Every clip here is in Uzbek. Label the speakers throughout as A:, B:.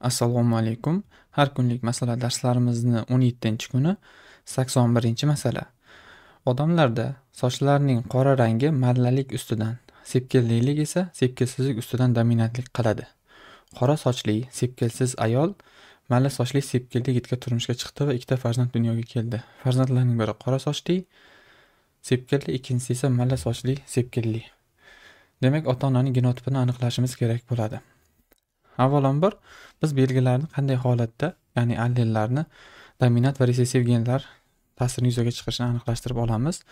A: assalomu alaykum har kunlik masala darslarimizni 17 kuni 81 masala odamlarda sochlarning qora rangi mallalik ustidan sepkillilik esa sepkilsizlik ustidan dominantlik qiladi qora sochli sepkilsiz ayol malla sochli sepkilli yigitga turmushga chiqdi va ikkita farzand dunyoga keldi farzandlarning biri qora sochli sepkilli ikkinchisi esa malla sochli sepkilli demak ota onaning genotipini aniqlashimiz kerak bo'ladi avvalambor biz belgilarni qanday holatda ya'ni allellarni dominant va resessiv genlar ta'sirini yuzaga chiqarishini aniqlashtirib olamiz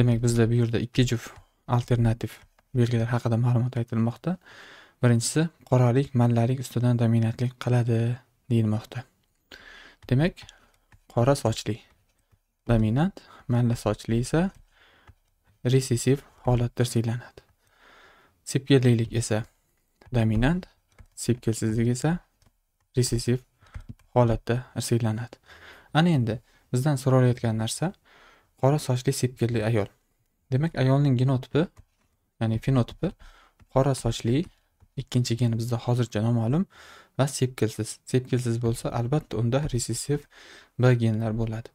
A: demak bizda bu yerda ikki juft alternativ belgilar haqida ma'lumot aytilmoqda birinchisi qoralik mallalik ustidan dominantlik qiladi deyilmoqda demak qora sochli dominant malla sochli esa resessiv holatda siylanadi sepkillilik esa dominant sepkilsizlik esa resessiv holatda irsiylanadi ana endi bizdan so'ralayotgan narsa qora sochli sepkilli ayol demak ayolning genotipi ya'ni fenotipi qora sochli ikkinchi gen bizda hozircha noma'lum va sepkilsiz sepkilsiz bo'lsa albatta unda resessiv b genlar bo'ladi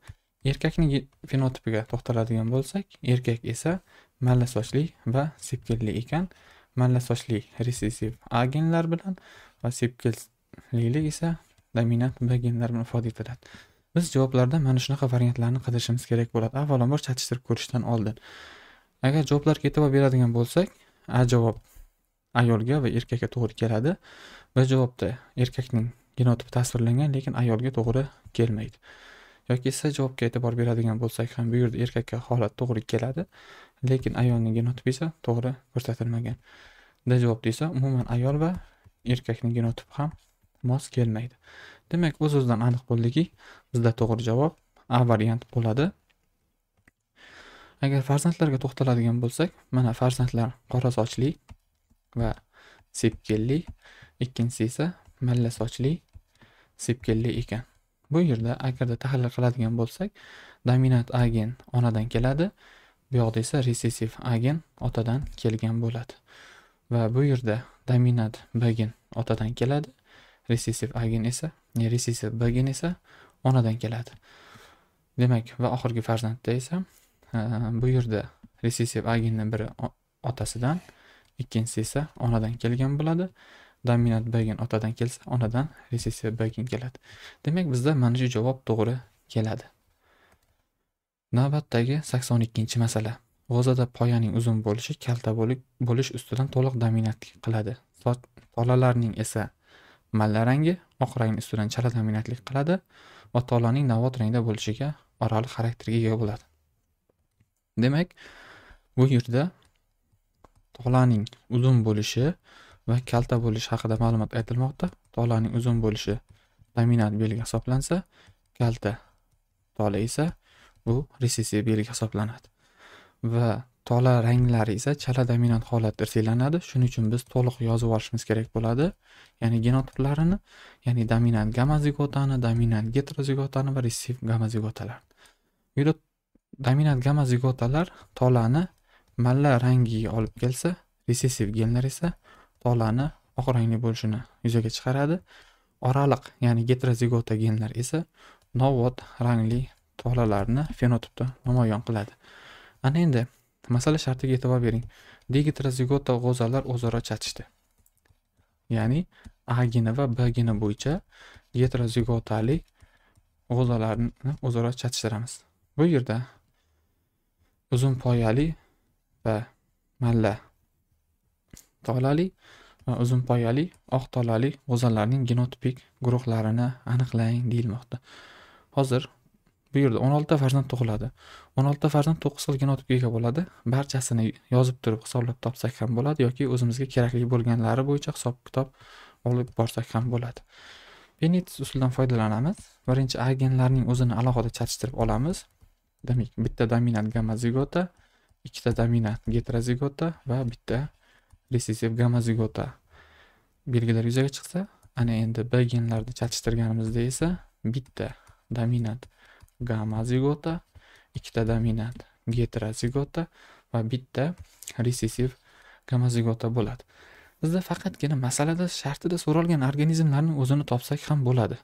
A: erkakning fenotipiga to'xtaladigan bo'lsak erkak esa malla sochli va sepkilli ekan malla sochli resessiv a genlar bilan va sepkillik esa dominant b bilan ifoda etiladi biz javoblarda mana shunaqa variantlarni qidirishimiz kerak bo'ladi avvalambor chatishtirib ko'rishdan oldin agar javoblarga e'tibor beradigan bo'lsak a javob ayolga va erkakka to'g'ri keladi b javobda erkakning genotipi tasvirlangan lekin ayolga to'g'ri kelmaydi yoki s javobga e'tibor beradigan bo'lsak ham bu yerda erkakka holat to'g'ri keladi lekin ayolning genotipi esa to'g'ri ko'rsatilmagan d javobda esa umuman ayol va erkakni o'tib ham mos kelmaydi demak o'z o'zidan aniq bo'ldiki bizda to'g'ri javob a variant bo'ladi agar farzandlarga to'xtaladigan bo'lsak mana farzandlar qora sochli va sepkilli ikkinchisi esa malla sochli sepkilli ekan bu yerda agarda tahlil qiladigan bo'lsak dominant a gen onadan keladi bu yoqda esa resessiv a gen otadan kelgan bo'ladi va bu yerda dominant b gen otadan keladi resessiv a esa resessiv b esa onadan keladi demak va oxirgi farzandda esa bu yerda resessiv a biri otasidan ikkinchisi esa onadan kelgan bo'ladi dominant b gen otadan kelsa onadan resessiv b gen keladi demak bizda mana shu javob to'g'ri keladi navbatdagi sakson ikkinchi masala g'o'zada poyaning uzun bo'lishi kalta bo'lish ustidan to'liq dominantlik qiladi soch esa malla rangi oq rangni ustidan chala dominantlik qiladi va tolaning navot rangda bo'lishiga oraliq xarakterga ega bo'ladi demak bu yerda tolaning uzun bo'lishi va kalta bo'lishi haqida ma'lumot aytilmoqda tolaning uzun bo'lishi dominant belgi hisoblansa kalta tola esa bu resessiv belgi hisoblanadi va tola ranglari esa chala dominant holatda siylanadi shuning uchun biz to'liq yozib olishimiz kerak bo'ladi ya'ni genotiplarini ya'ni dominant gamazigotani dominant getrozigotani va resiv gamazigotalar bu dominant gamazigotalar tolani malla rangiga olib kelsa ressessiv genlar esa tolani oq rangli bo'lishini yuzaga chiqaradi oraliq ya'ni getrozigota genlar esa novvot rangli tolalarni fenotipda namoyon qiladi ana endi masala shartiga e'tibor bering digitrozigota g'o'zalar o'zaro chatishdi ya'ni a geni va b geni bo'yicha getrozigotali g'o'zalarni o'zaro chatishtiramiz bu yerda uzun poyali va malla tolali va uzun poyali oq tolali g'o'zalarning genotipik guruhlarini aniqlang deyilmoqda hozir bu yerda o'n oltita farzand tug'iladi o'n oltita farzand to'qqiz xil genotipga ega bo'ladi barchasini yozib turib hisoblab topsak ham bo'ladi yoki o'zimizga kerakli bo'lganlari bo'yicha hisob kitob olib borsak ham bo'ladi benit usulidan foydalanamiz birinchi a genlarning o'zini alohida chatishtirib olamiz demak bitta dominant gamozigota ikkita dominant geterozigota va bitta ressessiv gamozigota belgilar yuzaga chiqsa ana endi b genlarni chatishtirganimizda esa bitta dominant gamma-zigota ikkita dominant zigota va bitta resessiv gamma-zigota bo'ladi bizda faqatgina masalada shartida so'ralgan organizmlarni o'zini topsak ham bo'ladi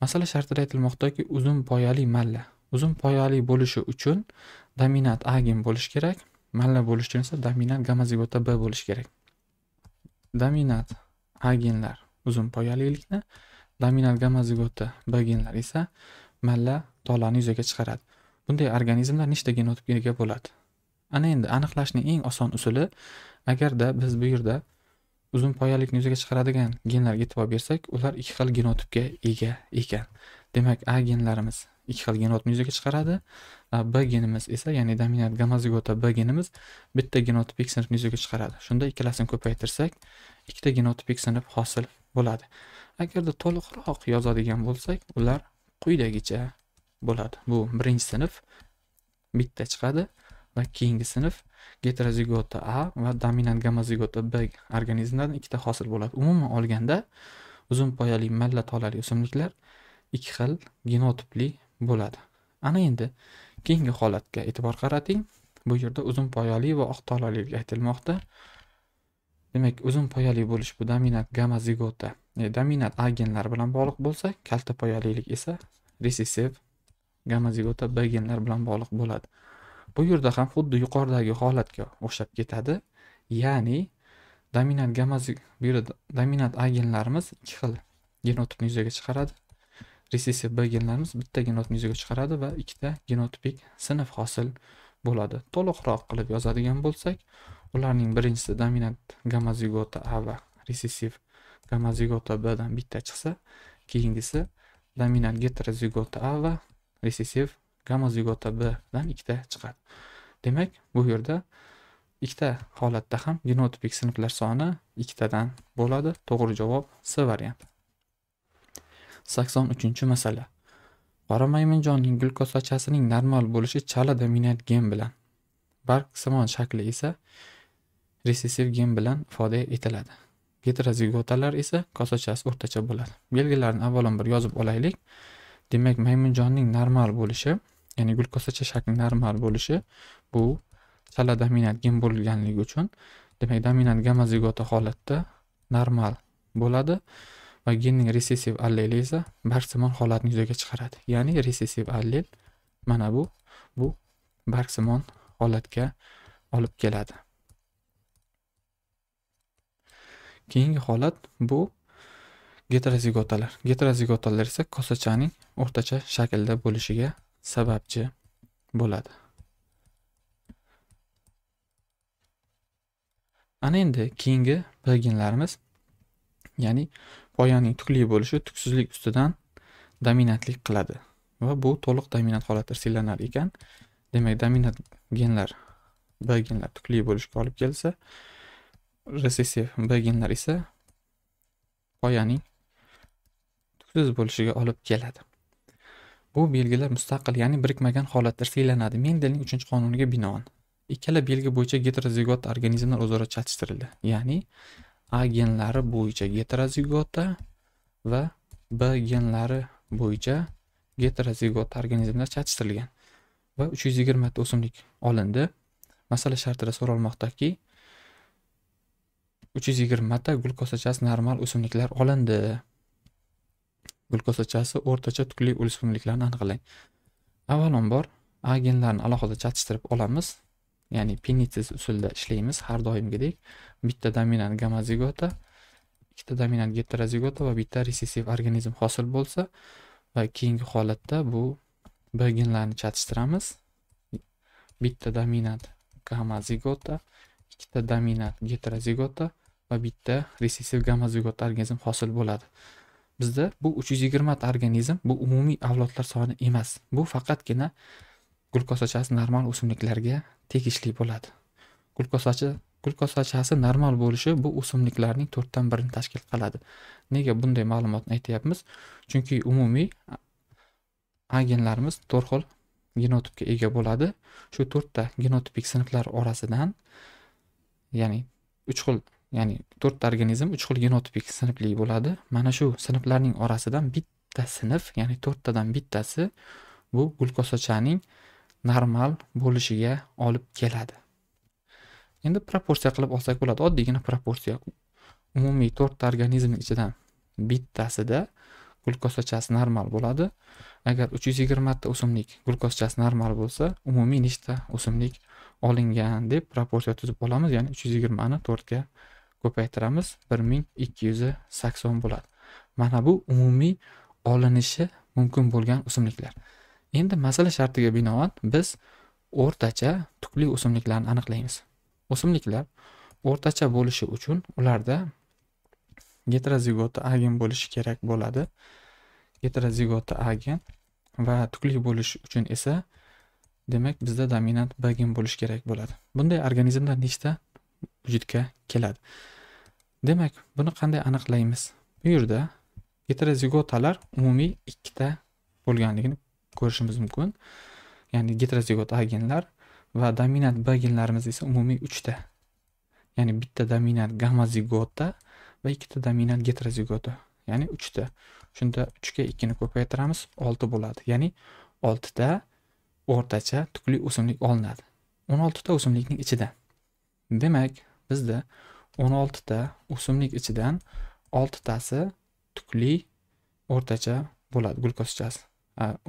A: masala shartida aytilmoqdaki uzun poyali malla uzun poyali bo'lishi uchun dominant a gen bo'lish kerak malla bo'lishi uchun esa dominant gamma-zigota b bo'lish kerak dominant a genlar uzun poyalilikni dominant gamma-zigota b genlar esa malla tolani yuzaga chiqaradi bunday organizmlar nechta genotipga ega bo'ladi ana endi aniqlashning eng oson usuli agarda biz bu yerda uzun poyalikni yuzaga chiqaradigan genlarga e'tibor bersak ular ikki xil genotipga ega ekan demak a genlarimiz ikki xil genotipni yuzaga chiqaradi b genimiz esa ya'ni dominant gamazigota b genimiz bitta genotipik sinfni yuzaga chiqaradi shunda ikkalasini ko'paytirsak ikkita genotipik sinf hosil bo'ladi agarda to'liqroq yozadigan bo'lsak ular quyidagicha bo'ladi bu birinchi sinf bitta chiqadi va keyingi sinf heterozigota a va dominant gamozigota b organizmlardan ikkita hosil bo'ladi umuman olganda uzun poyali malla tolali o'simliklar ikki xil genotipli bo'ladi ana endi keyingi holatga e'tibor qarating bu yerda uzun poyali va oq tolali aytilmoqda demak uzun poyali bo'lish bu dominant gamozigota E, dominant a genlar bilan bog'liq bo'lsa kalta poyalilik esa resessiv gamozigota b genlar bilan bog'liq bo'ladi bu yerda ham xuddi yuqoridagi holatga o'xshab ketadi ya'ni dominant gamazi bu yerda dominant a genlarimiz ikki xil genotipni yuzaga chiqaradi resessiv b genlarimiz bitta genotipni yuzaga chiqaradi va ikkita genotipik sinf hosil bo'ladi to'liqroq qilib yozadigan bo'lsak ularning birinchisi dominant gamozigota a va resessiv gamozigota B'dan bitta chiqsa keyingisi dominant heterozigota a va ressessiv gamozigota bdan ikkita chiqadi demak bu yerda ikkita holatda ham genotipik sinflar soni ikkitadan bo'ladi to'g'ri javob c varianti sakson uchinchi masala qora maymunjonning glyukozachasining normal bo'lishi chala dominant gen bilan bargsimon shakli esa resessiv gen bilan ifoda etiladi Heterozigotalar esa kosachasi o'rtacha bo'ladi. Belgilarni avvalambor yozib olaylik. Demak, maymunjonning normal bo'lishi, ya'ni gulkosacha shakli normal bo'lishi bu chala dominant gen bo'lganligi uchun, demak, dominant gamozigota holatda normal bo'ladi va genning resessiv alleli esa barksimon holatni yuzaga chiqaradi. Ya'ni resessiv allel mana bu bu barksimon holatga olib keladi. keyingi holat bu getrozigotalar getrozigotalar esa kosachaning o'rtacha shaklda bo'lishiga sababchi bo'ladi ana endi keyingi bilginlarimiz ya'ni poyaning tukli bo'lishi tuksizlik ustidan dominantlik qiladi va bu to'liq dominant holatda siylanar ekan demak dominant genlar b genlar tukli bo'lishga olib kelsa recessive b esa poyaning tuksiz bo'lishiga olib keladi bu belgilar mustaqil ya'ni birikmagan holatda siylanadi mendelning uchinchi qonuniga binoan ikkala belgi bo'yicha heterozigot organizmlar o'zaro chatishtirildi ya'ni a genlari bo'yicha heterozigota va b genlari bo'yicha heterozigot organizmlar chatishtirilgan va uch yuz yigirmata o'simlik olindi masala shartida so'ralmoqdaki uch yuz yigirmata gulkosachasi normal o'simliklar olindi gulkosachasi o'rtacha tukli o'simliklarni aniqlang avvalambor a alohida chatishtirib olamiz ya'ni penitsis usulda ishlaymiz har doimgidek bitta dominant gamazigota ikkita dominant heterozigota va bitta resessiv organizm hosil bo'lsa va keyingi holatda bu b genlarni chatishtiramiz bitta dominant gamazigota ikkita dominant heterozigota va bitta resessiv gamma zigot organizm hosil bo'ladi bizda bu uch yuz yigirmata organizm bu umumiy avlodlar soni emas bu faqatgina gulkozachasi normal o'simliklarga tegishli bo'ladi gulkozacha gulkozachasi normal bo'lishi bu o'simliklarning to'rtdan birini tashkil qiladi nega bunday ma'lumotni aytyapmiz chunki umumiy agenlarimiz to'rt xil genotipga ega bo'ladi shu to'rtta genotipik sinflar orasidan ya'ni uch xil ya'ni to'rtta organizm uch xil genotipik sinfli bo'ladi mana shu sinflarning orasidan bitta sinf ya'ni to'rttadan bittasi bu gulkosachaning normal bo'lishiga olib keladi endi proporsiya qilib olsak bo'ladi oddiygina proporsiya umumiy to'rtta organizmning ichidan bittasida gulkozchasi normal bo'ladi agar uch yuz yigirmata o'simlik gulkozchasi normal bo'lsa umumiy nechta o'simlik olingan deb proporsiya tuzib olamiz ya'ni uch yuz yigirmani to'rtga ko'paytiramiz bir ming ikki yuz sakson bo'ladi mana bu umumiy olinishi mumkin bo'lgan o'simliklar endi masala shartiga binoan biz o'rtacha tukli o'simliklarni aniqlaymiz o'simliklar o'rtacha bo'lishi uchun ularda getrozigota agen bo'lishi kerak bo'ladi getrozigota agen va tukli bo'lish uchun esa demak bizda dominant bagen bo'lishi kerak bo'ladi bunday organizmlar nechta vujudga keladi demak buni qanday aniqlaymiz bu yerda getrozigotalar umumiy ikkita bo'lganligini ko'rishimiz mumkin ya'ni getrozigota a genlar va dominant b genlarimiz esa umumiy uchta ya'ni bitta dominant gamozigota va ikkita dominant getrozigota ya'ni uchta shunda uchga ikkini ko'paytiramiz olti bo'ladi ya'ni oltita o'rtacha tukli o'simlik olinadi o'n oltita o'simlikning ichidan demak bizda o'n oltita o'simlik ichidan oltitasi tukli o'rtacha bo'ladi glyukozchasi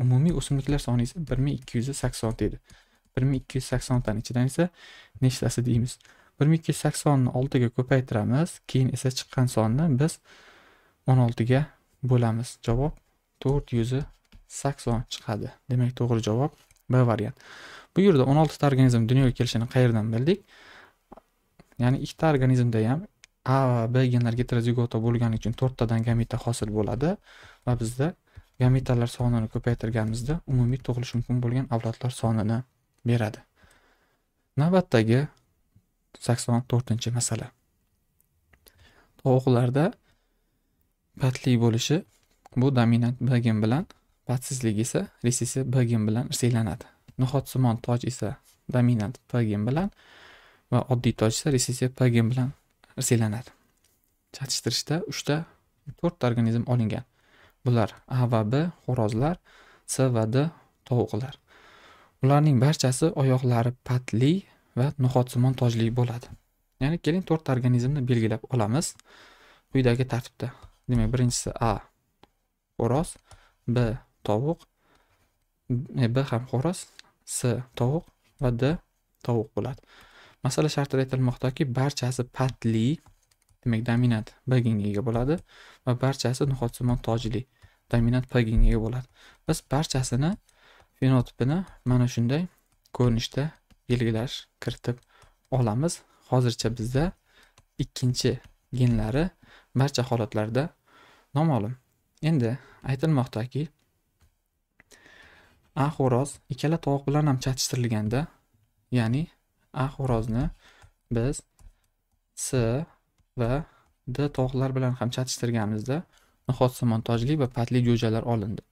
A: umumiy o'simliklar soni esa bir ming ikki yuz saksonta edi bir ming ikki yuz saksontani ichidan esa nechtasi deymiz bir ming ikki yuz saksonni oltiga ko'paytiramiz keyin esa chiqqan sonni biz o'n oltiga bo'lamiz javob to'rt yuz sakson chiqadi demak to'g'ri javob b variant bu yerda o'n oltita organizm dunyoga kelishini qayerdan bildik ya'ni ikkita organizmda ham a va b genlariga heterozigota bo'lgani uchun to'rttadan gameta hosil bo'ladi va bizda gametalar sonini ko'paytirganimizda umumiy tug'ilishi mumkin bo'lgan avlodlar sonini beradi navbatdagi sakson to'rtinchi masala tovuqlarda patli bo'lishi bu dominant b gen bilan patsizlik esa resisi b gen bilan siylanadi niqotsimon toj esa dominant p gen bilan va oddiy tojda esa ressessiv bilan irsilanadi chatishtirishda uchta to'rtta organizm olingan bular a va b xo'rozlar c va d tovuqlar ularning barchasi oyoqlari patli va nuxotsimon tojli bo'ladi ya'ni keling to'rtta organizmni belgilab olamiz quyidagi tartibda demak birinchisi a xo'roz b tovuq e, b ham xo'roz s tovuq va d tovuq bo'ladi masala shartida aytilmoqdaki barchasi patli demak dominant b genga ega bo'ladi va barchasi nuxotsimon tojli dominant p genga ega bo'ladi biz barchasini fenotipini mana shunday ko'rinishda belgilash kiritib olamiz hozircha bizda ikkinchi genlari barcha holatlarda noma'lum endi aytilmoqdaki a xo'roz ikkala tovuq bilan ham chatishtirilganda ya'ni xo'rozni biz s va d tog'lar bilan ham chatishtirganimizda nihotsimon tojli va patli jo'jalar olindi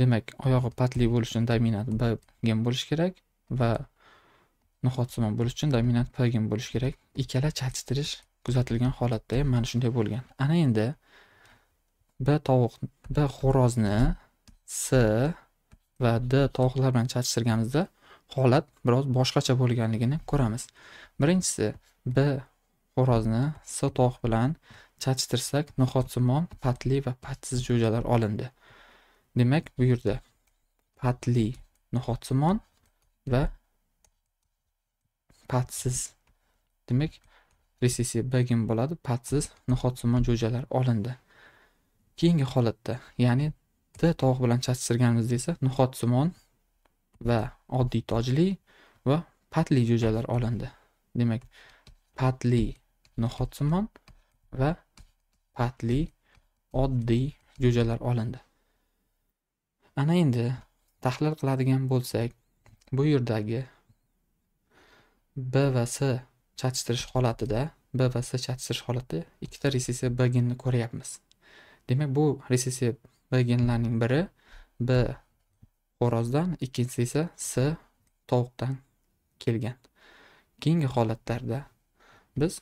A: demak oyog'i patli bo'lish uchun dominant b gen bo'lishi kerak va nihotsimon bo'lish uchun dominant p gen bo'lishi kerak ikkala chatishtirish kuzatilgan holatda ham mana shunday bo'lgan ana endi b tovuq b xo'rozni s va d tovuqlar bilan chatishtirganimizda holat biroz boshqacha bo'lganligini ko'ramiz birinchisi b xo'rozni s tog' bilan chachtirsak no'xatsimon patli va patsiz jo'jalar olindi demak bu yerda patli no'xatsimon va patsiz demak ressessiya bagim bo'ladi patsiz no'xatsimon jo'jalar olindi keyingi holatda ya'ni t tog' bilan chachtirganimizda esa no'xatsimon va oddiy tojli va patli jo'jalar olindi demak patli no'xatsimon va patli oddiy jo'jalar olindi ana endi tahlil qiladigan bo'lsak bu yerdagi b va s chatishtirish holatida b va s chatishtirish holatida ikkita resessiya b genni ko'ryapmiz demak bu resessiya b genlarning biri b xo'rozdan ikkinchisi esa s tovuqdan kelgan keyingi holatlarda biz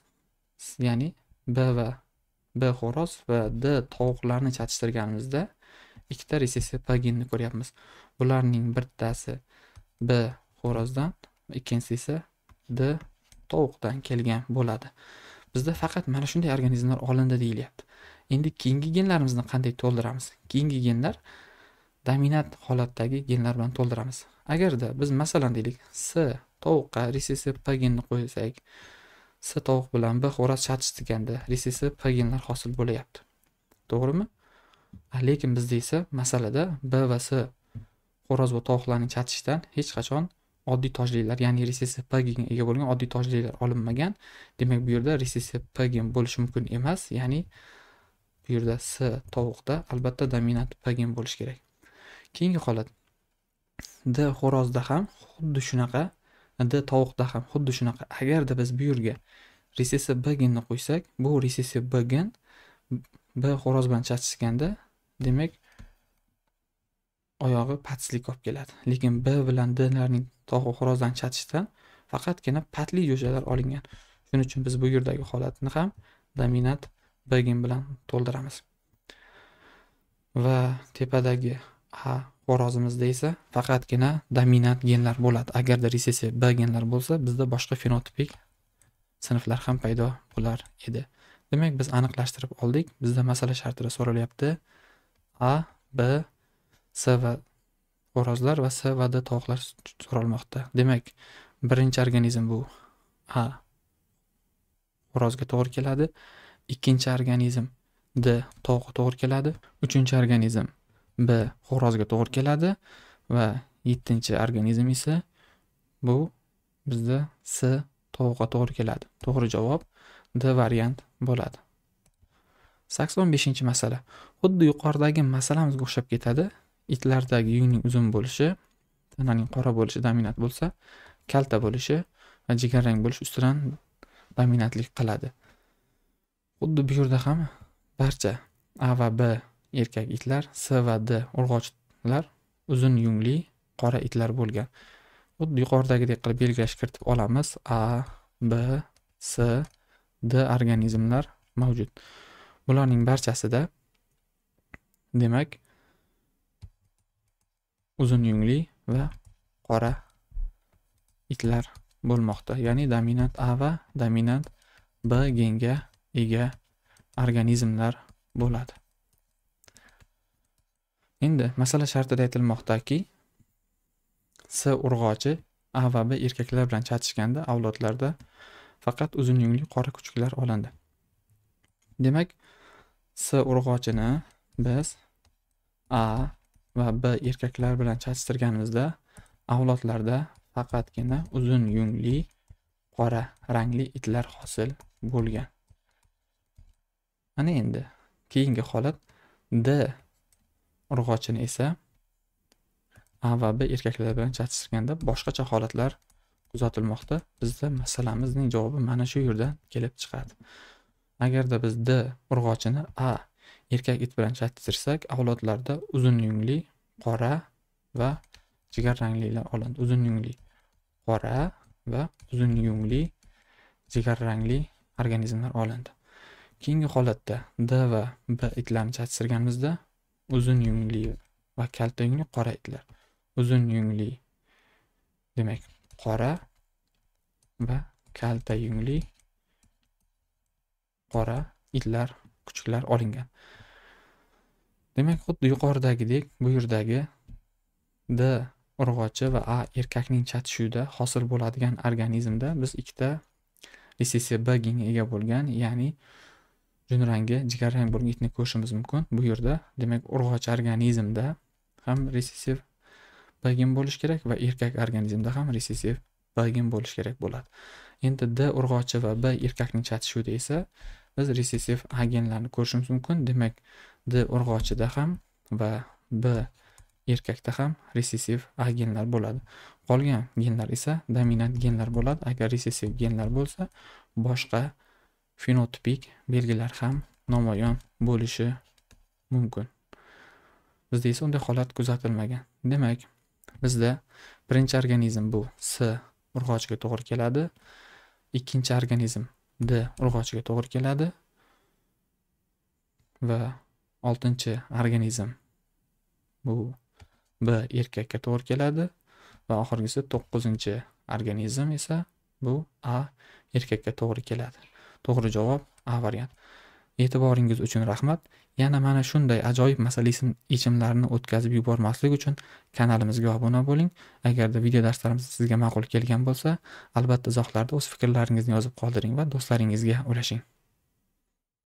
A: ya'ni b va b xo'roz va d tovuqlarni chatishtirganimizda ikkita resessiv genni ko'ryapmiz bularning bittasi b xo'rozdan ikkinchisi esa d tovuqdan kelgan bo'ladi bizda faqat mana shunday organizmlar olindi deyilyapti endi keyingi genlarimizni qanday to'ldiramiz keyingi genlar dominant holatdagi genlar bilan to'ldiramiz agarda biz masalan deylik s tovuqqa ressessiv p genni qo'ysak s tovuq bilan b xo'roz chatishtirganda ressessiv p genlar hosil bo'lyapti to'g'rimi lekin bizda esa masalada b va s xo'roz va tovuqlarni chatishdan hech qachon oddiy tojlilar ya'ni ressessiv p genga ega bo'lgan oddiy tojlilar olinmagan demak bu yerda ressessiv p gen bo'lishi mumkin emas ya'ni bu yerda s tovuqda albatta dominant p gen bo'lishi kerak keyingi holat d xo'rozda ham xuddi shunaqa d tovuqda ham xuddi shunaqa agarda biz bu yerga resessiv b genni qo'ysak bu resessiv b gen b xo'roz bilan chatishganda demak oyog'i patslik olib keladi lekin b bilan dlarning tovuq xo'rozdan chatishda faqatgina patli jo'jalar olingan shuning uchun biz bu yerdagi holatni ham dominant b gen bilan to'ldiramiz va tepadagi a xorazmimizda esa faqatgina dominant genlar bo'ladi agarda resessiya b genlar bo'lsa bizda boshqa fenotipik sinflar ham paydo bo'lar edi demak biz aniqlashtirib oldik bizda masala shartida so'ralyapti a b s va xo'rozlar va s va d tovuqlar so'ralmoqda demak birinchi organizm bu a xo'rozga to'g'ri keladi ikkinchi organizm d tovuqqa to'g'ri keladi uchinchi organizm b xo'rozga to'g'ri keladi va yettinchi organizm esa bu bizda s tovuqqa to'g'ri keladi to'g'ri javob d variant bo'ladi sakson beshinchi masala xuddi yuqoridagi masalamizga o'xshab ketadi itlardagi yungning uzun bo'lishi tananing qora bo'lishi dominant bo'lsa kalta bo'lishi va jigarrang bo'lish ustidan dominantlik qiladi xuddi bu yerda ham barcha a va b erkak itlar s va d urg'ochlar uzun yungli qora itlar bo'lgan xuddi yuqoridagidek qilib belgilash kiritib olamiz a b s d organizmlar mavjud bularning barchasida demak uzun yungli va qora itlar bo'lmoqda ya'ni dominant a va dominant b genga ega organizmlar bo'ladi endi masala shartida aytilmoqdaki s urg'ochi a va b erkaklar bilan chatishganda avlodlarda faqat uzun yungli qora kuchuklar olindi demak s urg'ochini biz a va b erkaklar bilan chatishtirganimizda avlodlarda faqatgina uzun yungli qora rangli itlar hosil bo'lgan ana endi keyingi holat d urg'ochini esa a va b erkaklar bilan chatishtirganda boshqacha holatlar kuzatilmoqda bizda masalamizning javobi mana shu yerdan kelib chiqadi agarda biz d urg'ochini a erkak it bilan chatishtirsak avlodlarda uzun yungli qora va jigar ranglilar olindi uzun yungli qora va uzun yungli jigar rangli organizmlar olindi keyingi holatda d va b itlarni chatishtirganimizda uzun yungli va kalta yungli qora itlar uzun yungli demak qora va kalta yungli qora itlar kuchuklar olingan demak xuddi yuqoridagidek bu yerdagi d urg'ochi va a erkakning chatishuvida hosil bo'ladigan organizmda biz ikkita recessiya b genga ega bo'lgan ya'ni rangi jigarrang bo'lgan itni ko'rishimiz mumkin bu yerda demak urg'ochi organizmda ham resessiv b gen bo'lishi kerak va erkak organizmda ham resessiv b gen bo'lishi kerak bo'ladi endi d urg'ochi va b erkakning chatishuvida esa biz resessiv agenlarni ko'rishimiz mumkin demak d urg'ochida ham va b erkakda ham resessiv agenlar bo'ladi qolgan genlar esa dominant genlar bo'ladi agar resessiv genlar bo'lsa boshqa fenotipik belgilar ham namoyon bo'lishi mumkin bizda esa unday holat kuzatilmagan demak bizda birinchi organizm bu s urg'ochiga to'g'ri keladi ikkinchi organizm d urg'ochiga to'g'ri keladi va oltinchi organizm bu b erkakka to'g'ri keladi va oxirgisi to'qqizinchi organizm esa bu a erkakka to'g'ri keladi to'g'ri javob a variant e'tiboringiz uchun rahmat yana mana shunday ajoyib masalasi yechimlarni o'tkazib yubormaslik uchun kanalimizga obuna bo'ling agarda video darslarimiz sizga ma'qul kelgan bo'lsa albatta izohlarda o'z fikrlaringizni yozib qoldiring va do'stlaringizga ulashing